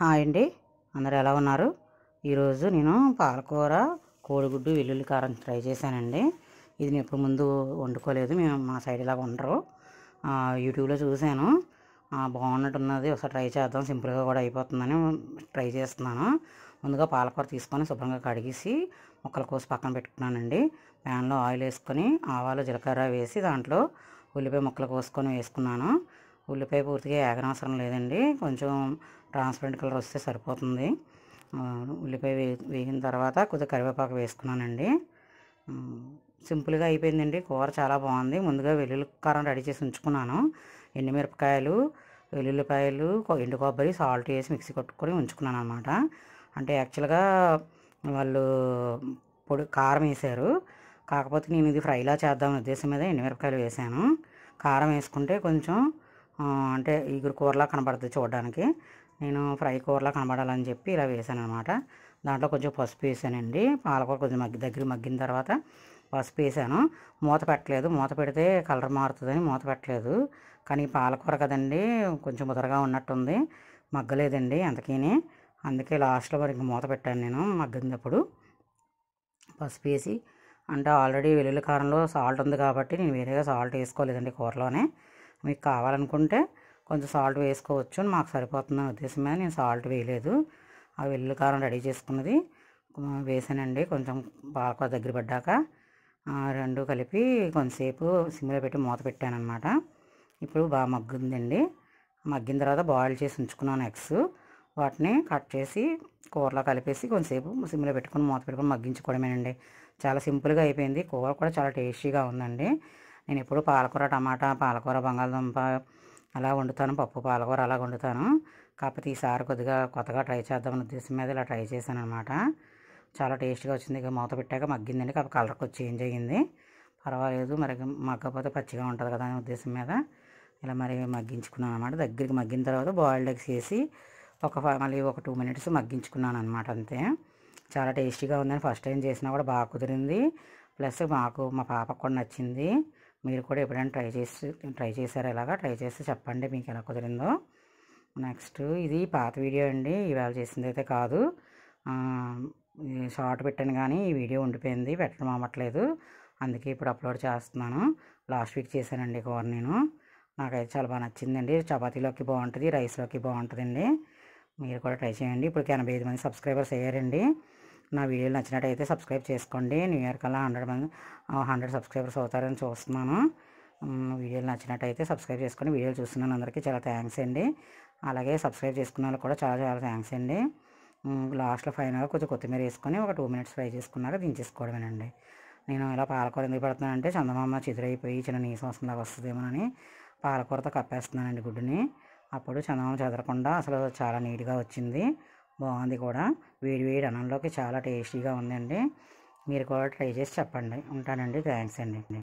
hi అండి అందరు ఎలా ఉన్నారు ఈరోజు నేను పాలకూర కోడిగుడ్డు వెల్లుల్లి కారం ట్రై చేశానండి ఇది నేను ఎప్పుడు ముందు వండుకోలేదు మేము మా సైడ్ ఇలా వండరు యూట్యూబ్లో చూశాను బాగున్నట్టు ఉన్నది ఒకసారి ట్రై చేద్దాం సింపుల్గా కూడా అయిపోతుందని ట్రై చేస్తున్నాను ముందుగా పాలకూర తీసుకొని శుభ్రంగా కడిగేసి మొక్కల కోసి పక్కన పెట్టుకున్నానండి ప్యాన్లో ఆయిల్ వేసుకొని ఆవాలు జీలకర్ర వేసి దాంట్లో ఉల్లిపాయ ముక్కలు కోసుకొని వేసుకున్నాను ఉల్లిపాయ పూర్తిగా ఏగనవసరం లేదండి కొంచెం ట్రాన్స్పరెంట్ కలర్ వస్తే సరిపోతుంది ఉల్లిపాయ వేగిన తర్వాత కొద్దిగా కరివేపాకు వేసుకున్నానండి సింపుల్గా అయిపోయిందండి కూర చాలా బాగుంది ముందుగా వెల్లుల్లి కారం రెడీ చేసి ఉంచుకున్నాను ఎండుమిరపకాయలు వెల్లుల్లిపాయలు ఎండు కొబ్బరి సాల్ట్ వేసి మిక్సీ కొట్టుకొని ఉంచుకున్నాను అనమాట అంటే యాక్చువల్గా వాళ్ళు పొడి కారం వేశారు కాకపోతే నేను ఇది ఫ్రైలా చేద్దాం ఉద్దేశం మీద ఎండుమిరపకాయలు వేశాను కారం వేసుకుంటే కొంచెం అంటే ఇగురు కూరలా కనబడుతుంది చూడడానికి నేను ఫ్రై కూరలా కనబడాలని చెప్పి ఇలా వేసాను అనమాట దాంట్లో కొంచెం పసుపు వేసానండి పాలకూర కొంచెం మగ్గి దగ్గర మగ్గిన తర్వాత పసుపు వేసాను మూత పెట్టలేదు మూత పెడితే కలర్ మారుతుందని మూత పెట్టలేదు కానీ పాలకూర కదండి కొంచెం ముదరగా ఉన్నట్టుంది మగ్గలేదండి అంతకీని అందుకే లాస్ట్లో మరి ఇంక మూత పెట్టాను నేను మగ్గినప్పుడు పసుపు వేసి అంటే ఆల్రెడీ వెల్లుల్లి కారంలో సాల్ట్ ఉంది కాబట్టి నేను వేరేగా సాల్ట్ వేసుకోలేదండి కూరలోనే మీకు కావాలనుకుంటే కొంచెం సాల్ట్ వేసుకోవచ్చు మాకు సరిపోతున్న ఉద్దేశమే నేను సాల్ట్ వేయలేదు ఆ వెల్లు కారం రెడీ చేసుకున్నది వేసానండి కొంచెం పాలకూర దగ్గర పడ్డాక రెండు కలిపి కొంతసేపు సిమ్లో పెట్టి మూత పెట్టాను అనమాట ఇప్పుడు బాగా మగ్గుందండి మగ్గిన తర్వాత బాయిల్ చేసి ఉంచుకున్నాను ఎగ్స్ వాటిని కట్ చేసి కూరలో కలిపేసి కొంతసేపు సిమ్లో పెట్టుకుని మూత పెట్టుకుని మగ్గించుకోవడమేనండి చాలా సింపుల్గా అయిపోయింది కూర కూడా చాలా టేస్టీగా ఉందండి నేను ఎప్పుడు పాలకూర టమాటా పాలకూర బంగాళదుంప అలా వండుతాను పప్పు పాలకూర అలా వండుతాను కాకపోతే ఈసారి కొద్దిగా కొత్తగా ట్రై చేద్దామని ఉద్దేశం మీద ఇలా ట్రై చేశాను అనమాట చాలా టేస్ట్గా వచ్చింది ఇక మూత పెట్టాక మగ్గిందండి కాపు కలర్ కొంచెం చేంజ్ అయ్యింది పర్వాలేదు మరి మగ్గకపోతే పచ్చిగా ఉంటుంది కదా అనే ఉద్దేశం మీద ఇలా మరి మగ్గించుకున్నాను అనమాట దగ్గరికి మగ్గిన తర్వాత బాయిల్డ్ ఎగ్స్ వేసి ఒక మళ్ళీ ఒక టూ మినిట్స్ మగ్గించుకున్నాను అనమాట అంతే చాలా టేస్టీగా ఉందని ఫస్ట్ టైం చేసినా కూడా బాగా కుదిరింది ప్లస్ మాకు మా పాపకు కూడా నచ్చింది మీరు కూడా ఎప్పుడైనా ట్రై చేసి ట్రై చేశారు ఎలాగా ట్రై చేసి చెప్పండి మీకు ఎలా కుదిరిందో నెక్స్ట్ ఇది పాత వీడియో అండి ఇవాళ చేసింది అయితే కాదు షార్ట్ పెట్టాను కానీ ఈ వీడియో ఉండిపోయింది పెట్టడం అవ్వట్లేదు అందుకే ఇప్పుడు అప్లోడ్ చేస్తున్నాను లాస్ట్ వీక్ చేశానండి కూర నేను నాకైతే చాలా బాగా నచ్చిందండి చపాతీలోకి బాగుంటుంది రైస్లోకి బాగుంటుందండి మీరు కూడా ట్రై చేయండి ఇప్పుడు ఎనభై ఐదు మంది సబ్స్క్రైబర్స్ అయ్యారండి నా వీడియోలు నచ్చినట్టయితే సబ్స్క్రైబ్ చేసుకోండి న్యూ ఇయర్ కల్లా హండ్రెడ్ మంది హండ్రెడ్ సబ్స్క్రైబర్స్ అవుతారని చూస్తున్నాను వీడియోలు నచ్చినట్టయితే సబ్స్క్రైబ్ చేసుకొని వీడియోలు చూస్తున్నాను అందరికీ చాలా థ్యాంక్స్ అండి అలాగే సబ్స్క్రైబ్ చేసుకున్న వాళ్ళు కూడా చాలా చాలా థ్యాంక్స్ అండి లాస్ట్లో ఫైనల్గా కొంచెం కొత్తిమీర వేసుకొని ఒక టూ మినిట్స్ ఫ్రై చేసుకున్నాక దించేసుకోవడమేనండి నేను ఇలా పాలకూర ఎందుకు పెడుతున్నానంటే చందమామ చెదురైపోయి చిన్న నీసం వస్తుందేమో అని పాలకూరతో కప్పేస్తున్నానండి గుడ్డుని అప్పుడు చందమామ చెదరకుండా అసలు చాలా నీట్గా వచ్చింది బాగుంది కూడా వేడి వేడి అన్నంలోకి చాలా టేస్టీగా ఉందండి మీరు కూడా ట్రై చేసి చెప్పండి ఉంటానండి థ్యాంక్స్ అండి